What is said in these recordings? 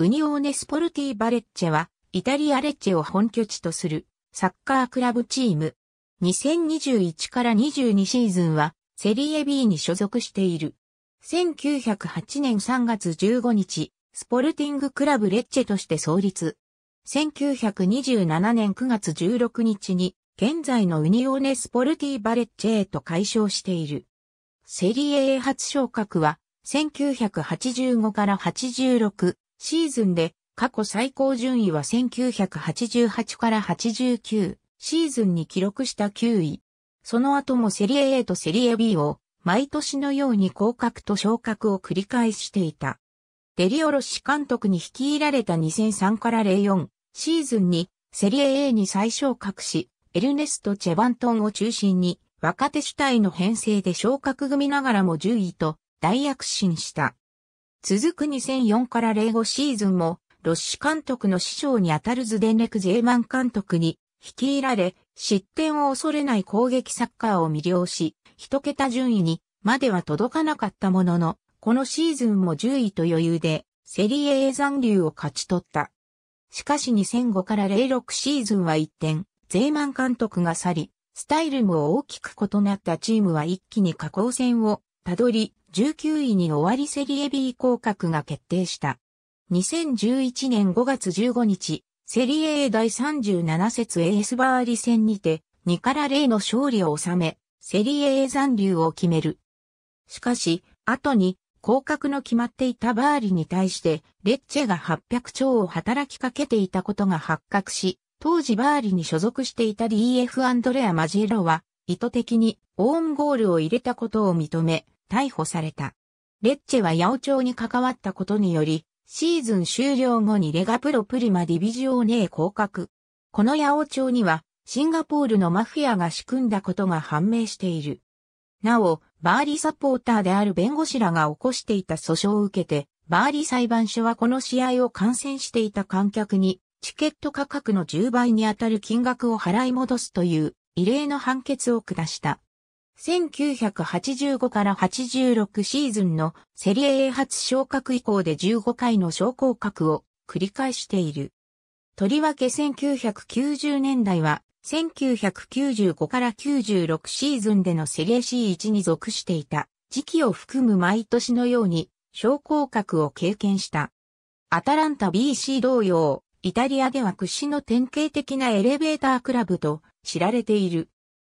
ウニオーネスポルティバレッチェは、イタリアレッチェを本拠地とする、サッカークラブチーム。2021から22シーズンは、セリエ B に所属している。1908年3月15日、スポルティングクラブレッチェとして創立。1927年9月16日に、現在のウニオーネスポルティバレッチェへと解消している。セリエ A 初昇格は、1985から86、シーズンで過去最高順位は1988から89シーズンに記録した9位。その後もセリエ A とセリエ B を毎年のように降格と昇格を繰り返していた。デリオロシ監督に率いられた2003から04シーズンにセリエ A に再昇格し、エルネスト・チェバントンを中心に若手主体の編成で昇格組ながらも10位と大躍進した。続く2004から05シーズンも、ロッシ監督の師匠にあたるズデンレク・ーマン監督に率いられ、失点を恐れない攻撃サッカーを魅了し、一桁順位にまでは届かなかったものの、このシーズンも10位と余裕で、セリエ A 残留を勝ち取った。しかし2005から06シーズンは一転、ゼーマン監督が去り、スタイルも大きく異なったチームは一気に下降戦をたどり、19位に終わりセリエ B 降格が決定した。2011年5月15日、セリエ A 第37節エースバーリ戦にて、2から0の勝利を収め、セリエ A 残留を決める。しかし、後に、降格の決まっていたバーリに対して、レッチェが800兆を働きかけていたことが発覚し、当時バーリに所属していた DF アンドレア・マジェロは、意図的にオウンゴールを入れたことを認め、逮捕された。レッチェは八王朝に関わったことにより、シーズン終了後にレガプロプリマディビジオーネへ降格。この八王朝には、シンガポールのマフィアが仕組んだことが判明している。なお、バーリーサポーターである弁護士らが起こしていた訴訟を受けて、バーリー裁判所はこの試合を観戦していた観客に、チケット価格の10倍にあたる金額を払い戻すという異例の判決を下した。1985から86シーズンのセリエ A 初昇格以降で15回の昇降格を繰り返している。とりわけ1990年代は1995から96シーズンでのセリエ C1 に属していた時期を含む毎年のように昇降格を経験した。アタランタ BC 同様、イタリアでは屈指の典型的なエレベータークラブと知られている。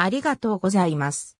ありがとうございます。